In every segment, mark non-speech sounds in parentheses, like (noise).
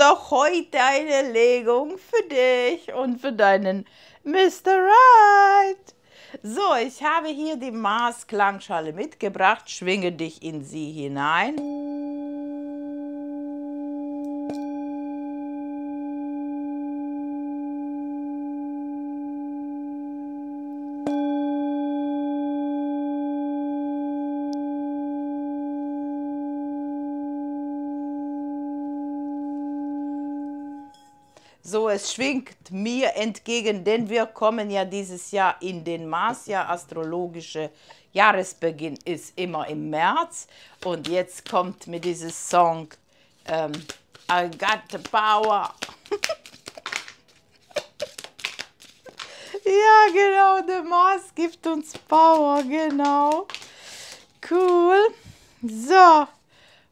und auch heute eine Legung für dich und für deinen Mr. Right. So, ich habe hier die Mars-Klangschale mitgebracht. Schwinge dich in sie hinein. so es schwingt mir entgegen, denn wir kommen ja dieses Jahr in den Mars, ja astrologische Jahresbeginn ist immer im März und jetzt kommt mir dieses Song ähm, I got the power. (laughs) ja, genau, der Mars gibt uns Power, genau. Cool. So.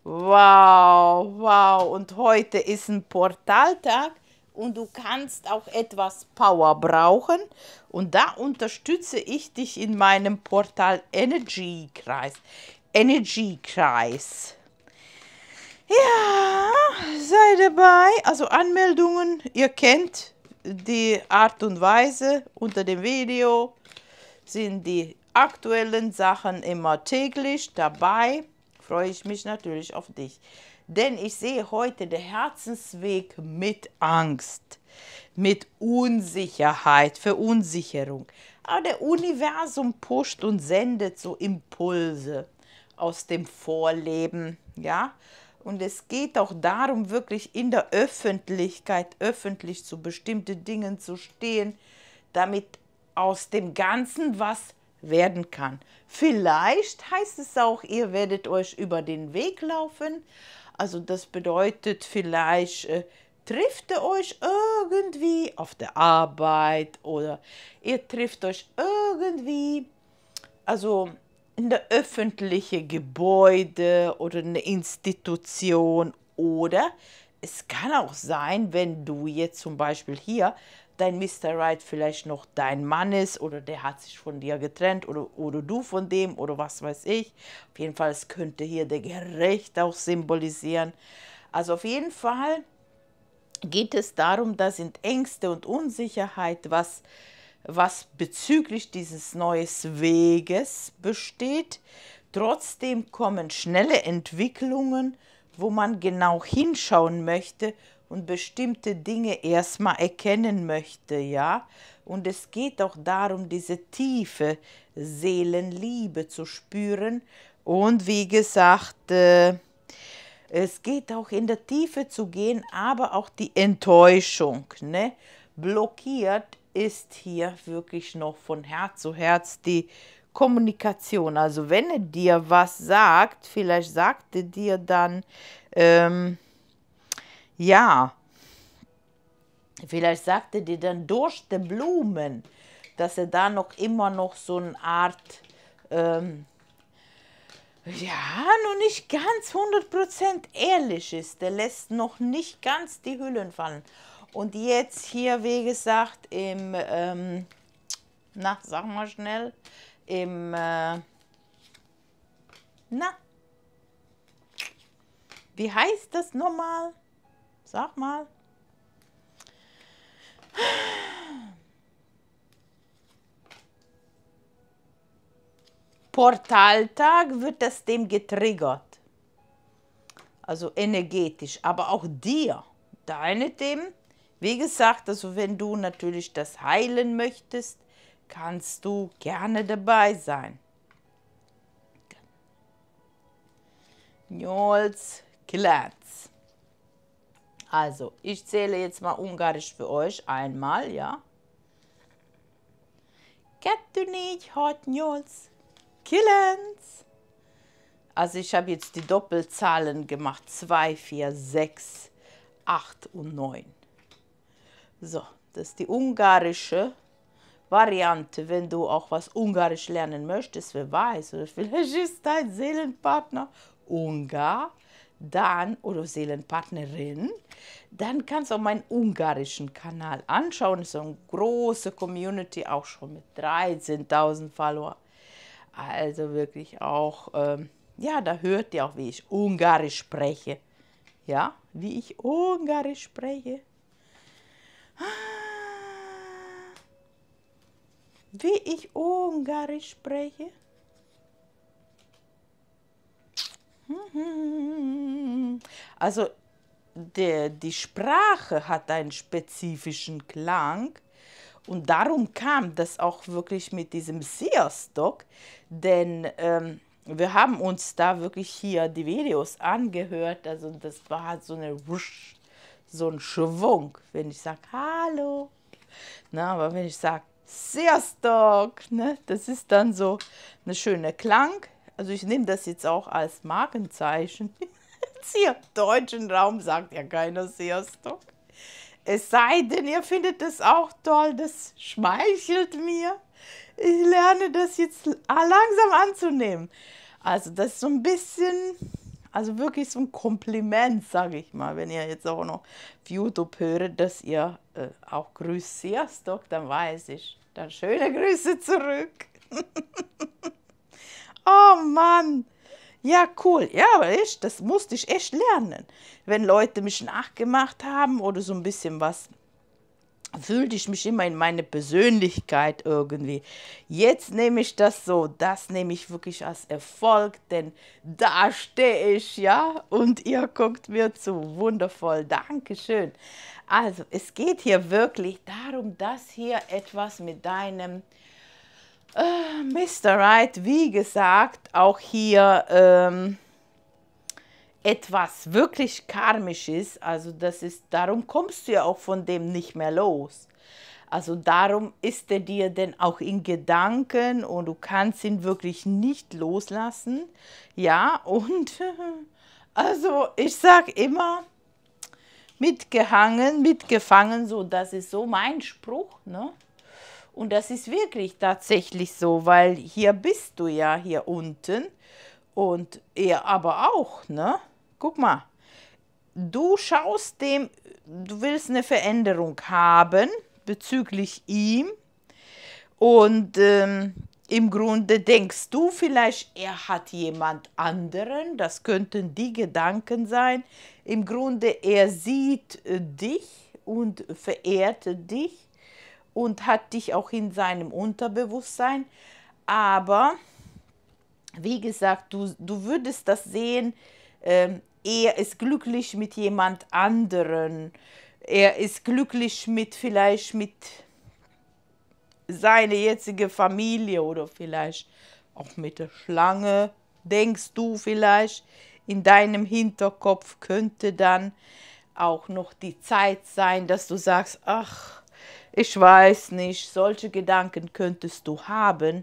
Wow, wow. Und heute ist ein Portaltag und du kannst auch etwas Power brauchen. Und da unterstütze ich dich in meinem Portal Energy Kreis. Energy Kreis. Ja, sei dabei. Also Anmeldungen, ihr kennt die Art und Weise unter dem Video sind die aktuellen Sachen immer täglich dabei. Freue ich mich natürlich auf dich. Denn ich sehe heute den Herzensweg mit Angst, mit Unsicherheit, Verunsicherung. Aber der Universum pusht und sendet so Impulse aus dem Vorleben, ja. Und es geht auch darum, wirklich in der Öffentlichkeit öffentlich zu bestimmten Dingen zu stehen, damit aus dem Ganzen was werden kann. Vielleicht heißt es auch, ihr werdet euch über den Weg laufen, also das bedeutet vielleicht, äh, trifft ihr euch irgendwie auf der Arbeit oder ihr trifft euch irgendwie, also in der öffentlichen Gebäude oder eine Institution oder es kann auch sein, wenn du jetzt zum Beispiel hier dein Mr. Right vielleicht noch dein Mann ist oder der hat sich von dir getrennt oder, oder du von dem oder was weiß ich. Auf jeden Fall, es könnte hier der Gerecht auch symbolisieren. Also auf jeden Fall geht es darum, da sind Ängste und Unsicherheit, was, was bezüglich dieses neuen Weges besteht. Trotzdem kommen schnelle Entwicklungen, wo man genau hinschauen möchte und bestimmte Dinge erstmal erkennen möchte, ja. Und es geht auch darum, diese tiefe Seelenliebe zu spüren. Und wie gesagt, äh, es geht auch in der Tiefe zu gehen, aber auch die Enttäuschung, ne? Blockiert ist hier wirklich noch von Herz zu Herz die Kommunikation. Also wenn er dir was sagt, vielleicht sagt er dir dann, ähm, ja, vielleicht sagte dir dann durch die Blumen, dass er da noch immer noch so eine Art, ähm, ja, noch nicht ganz 100% ehrlich ist. Der lässt noch nicht ganz die Hüllen fallen. Und jetzt hier, wie gesagt, im, ähm, na, sag mal schnell, im, äh, na, wie heißt das nochmal? Sag mal. Portaltag wird das dem getriggert. Also energetisch, aber auch dir. Deine Themen, wie gesagt, also wenn du natürlich das heilen möchtest, kannst du gerne dabei sein. Njols Glatz. Also, ich zähle jetzt mal Ungarisch für euch einmal, ja? Kettunich négy, hat, Killens! Also ich habe jetzt die Doppelzahlen gemacht. 2, 4, 6, 8 und 9. So, das ist die ungarische Variante, wenn du auch was Ungarisch lernen möchtest, wer weiß, oder vielleicht ist dein Seelenpartner Ungar dann oder Seelenpartnerin, dann kannst du auch meinen ungarischen Kanal anschauen. Das ist eine große Community, auch schon mit 13.000 Follower. Also wirklich auch, ähm, ja, da hört ihr auch, wie ich ungarisch spreche. Ja, wie ich ungarisch spreche. Ah. Wie ich ungarisch spreche. Also der, die Sprache hat einen spezifischen Klang und darum kam das auch wirklich mit diesem Seerstock, denn ähm, wir haben uns da wirklich hier die Videos angehört, also das war halt so eine Wusch, so ein Schwung, wenn ich sage Hallo, na, aber wenn ich sage Seerstock, ne, das ist dann so eine schöne Klang. Also ich nehme das jetzt auch als Markenzeichen. (laughs) hier deutschen Raum sagt ja keiner Seerstock. Es sei denn, ihr findet das auch toll, das schmeichelt mir. Ich lerne das jetzt langsam anzunehmen. Also das ist so ein bisschen, also wirklich so ein Kompliment, sage ich mal, wenn ihr jetzt auch noch auf YouTube höret, dass ihr äh, auch grüßt Seerstock, dann weiß ich. Dann schöne Grüße zurück. (laughs) oh Mann. Ja, cool. Ja, aber echt, das musste ich echt lernen. Wenn Leute mich nachgemacht haben oder so ein bisschen was, fühlte ich mich immer in meine Persönlichkeit irgendwie. Jetzt nehme ich das so, das nehme ich wirklich als Erfolg, denn da stehe ich, ja, und ihr guckt mir zu. Wundervoll, Dankeschön. Also, es geht hier wirklich darum, dass hier etwas mit deinem äh, Mr. Right, wie gesagt, auch hier ähm, etwas wirklich Karmisches. Also das ist, darum kommst du ja auch von dem nicht mehr los. Also darum ist er dir denn auch in Gedanken und du kannst ihn wirklich nicht loslassen. Ja, und (laughs) also ich sage immer, mitgehangen, mitgefangen, so, das ist so mein Spruch, ne? Und das ist wirklich tatsächlich so, weil hier bist du ja hier unten und er aber auch, ne? Guck mal, du schaust dem, du willst eine Veränderung haben bezüglich ihm und ähm, im Grunde denkst du vielleicht, er hat jemand anderen, das könnten die Gedanken sein. Im Grunde, er sieht äh, dich und verehrt dich und hat dich auch in seinem Unterbewusstsein. Aber wie gesagt, du, du würdest das sehen, ähm, er ist glücklich mit jemand anderen. Er ist glücklich mit vielleicht mit seiner jetzigen Familie oder vielleicht auch mit der Schlange. Denkst du vielleicht, in deinem Hinterkopf könnte dann auch noch die Zeit sein, dass du sagst, ach, ich weiß nicht, solche Gedanken könntest du haben.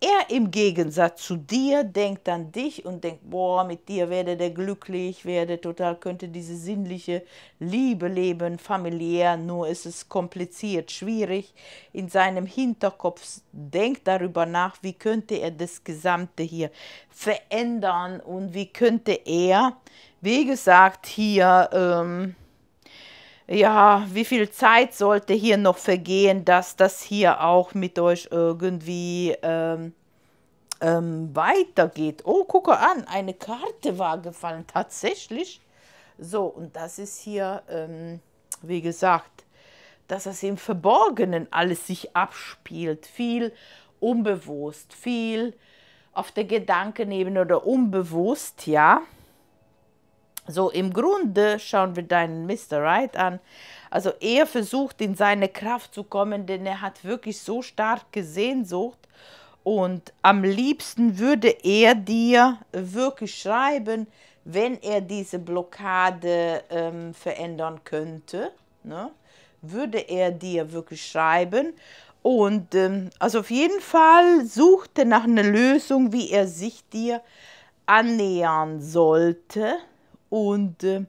Er im Gegensatz zu dir denkt an dich und denkt, boah, mit dir werde der glücklich, werde total, könnte diese sinnliche Liebe leben, familiär, nur ist es kompliziert, schwierig. In seinem Hinterkopf denkt darüber nach, wie könnte er das Gesamte hier verändern und wie könnte er, wie gesagt, hier... Ähm, ja, wie viel Zeit sollte hier noch vergehen, dass das hier auch mit euch irgendwie ähm, ähm, weitergeht. Oh, gucke an, eine Karte war gefallen, tatsächlich. So, und das ist hier, ähm, wie gesagt, dass das im Verborgenen alles sich abspielt. Viel unbewusst, viel auf der Gedankenebene oder unbewusst, ja. So, im Grunde schauen wir deinen Mr. Right an. Also er versucht in seine Kraft zu kommen, denn er hat wirklich so starke Sehnsucht. Und am liebsten würde er dir wirklich schreiben, wenn er diese Blockade ähm, verändern könnte. Ne? Würde er dir wirklich schreiben. Und ähm, also auf jeden Fall suchte nach einer Lösung, wie er sich dir annähern sollte. Und äh,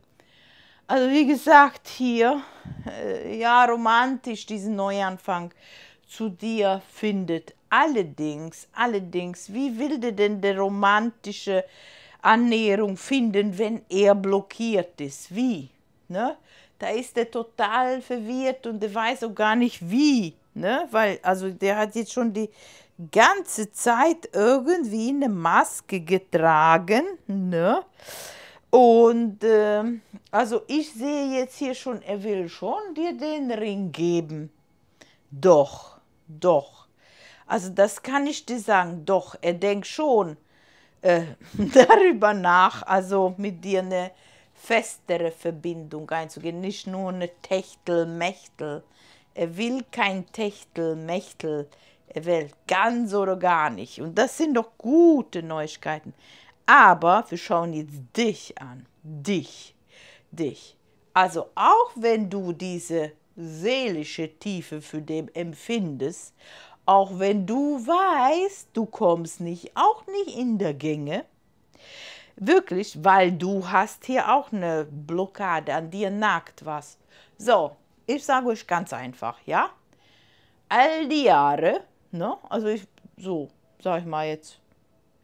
also wie gesagt, hier, äh, ja, romantisch diesen Neuanfang zu dir findet. Allerdings, allerdings, wie will der denn der romantische Annäherung finden, wenn er blockiert ist? Wie? Ne? Da ist er total verwirrt und der weiß auch gar nicht wie. Ne? Weil, also der hat jetzt schon die ganze Zeit irgendwie eine Maske getragen. Ne? Und äh, also ich sehe jetzt hier schon, er will schon dir den Ring geben. Doch, doch. Also das kann ich dir sagen, doch, er denkt schon äh, (laughs) darüber nach, also mit dir eine festere Verbindung einzugehen, nicht nur eine Techtelmechtel. Er will kein Techtelmechtel, er will ganz oder gar nicht. Und das sind doch gute Neuigkeiten. Aber wir schauen jetzt dich an. Dich. Dich. Also auch wenn du diese seelische Tiefe für den empfindest, auch wenn du weißt, du kommst nicht, auch nicht in der Gänge, wirklich, weil du hast hier auch eine Blockade, an dir nagt was. So, ich sage euch ganz einfach, ja? All die Jahre, ne? Also ich, so, sag ich mal jetzt,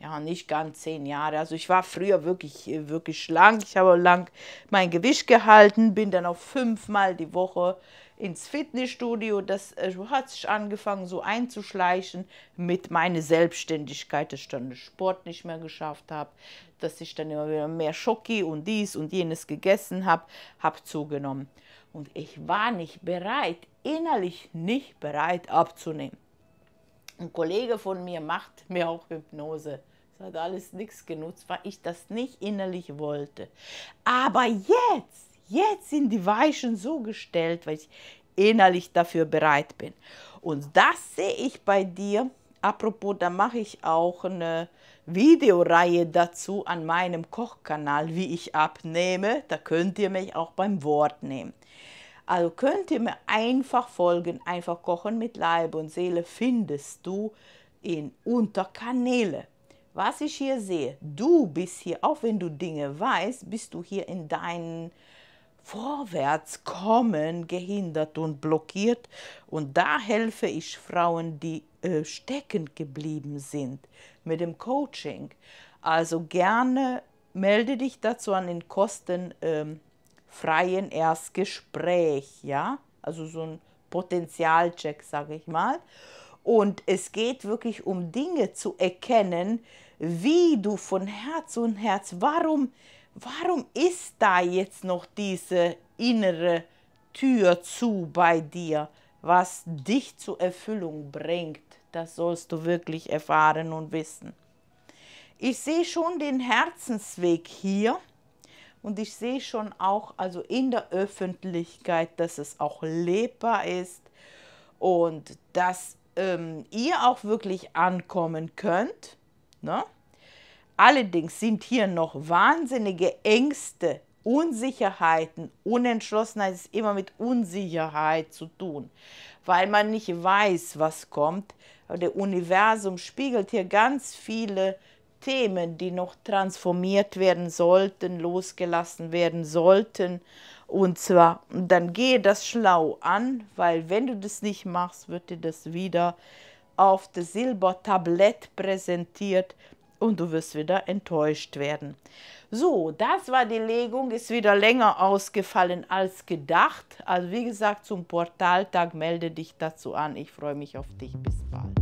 ja, nicht ganz zehn Jahre. Also ich war früher wirklich, äh, wirklich schlank. Ich habe lang mein Gewicht gehalten, bin dann auch fünfmal die Woche ins Fitnessstudio. Das äh, hat sich angefangen so einzuschleichen mit meiner Selbstständigkeit, dass ich dann den Sport nicht mehr geschafft habe, dass ich dann immer wieder mehr Schoki und dies und jenes gegessen habe, habe zugenommen. Und ich war nicht bereit, innerlich nicht bereit abzunehmen. Ein Kollege von mir macht mir auch Hypnose hat alles nichts genutzt, weil ich das nicht innerlich wollte. Aber jetzt, jetzt sind die Weichen so gestellt, weil ich innerlich dafür bereit bin. Und das sehe ich bei dir. Apropos, da mache ich auch eine Videoreihe dazu an meinem Kochkanal, wie ich abnehme. Da könnt ihr mich auch beim Wort nehmen. Also könnt ihr mir einfach folgen, einfach kochen mit Leib und Seele findest du in Unterkanäle was ich hier sehe, du bist hier, auch wenn du Dinge weißt, bist du hier in deinen Vorwärtskommen gehindert und blockiert. Und da helfe ich Frauen, die äh, stecken geblieben sind mit dem Coaching. Also gerne melde dich dazu an den kostenfreien ähm, Erstgespräch, ja? Also so ein Potenzialcheck, sage ich mal. Und es geht wirklich um Dinge zu erkennen, wie du von Herz und Herz, warum, warum ist da jetzt noch diese innere Tür zu bei dir, was dich zur Erfüllung bringt? Das sollst du wirklich erfahren und wissen. Ich sehe schon den Herzensweg hier und ich sehe schon auch, also in der Öffentlichkeit, dass es auch lebbar ist und dass ähm, ihr auch wirklich ankommen könnt. Ne? Allerdings sind hier noch wahnsinnige Ängste, Unsicherheiten, Unentschlossenheit ist immer mit Unsicherheit zu tun, weil man nicht weiß, was kommt. Der Universum spiegelt hier ganz viele Themen, die noch transformiert werden sollten, losgelassen werden sollten. Und zwar, dann gehe das schlau an, weil wenn du das nicht machst, wird dir das wieder auf das Silbertablett präsentiert und du wirst wieder enttäuscht werden. So, das war die Legung, ist wieder länger ausgefallen als gedacht. Also wie gesagt, zum Portaltag melde dich dazu an. Ich freue mich auf dich. Bis bald.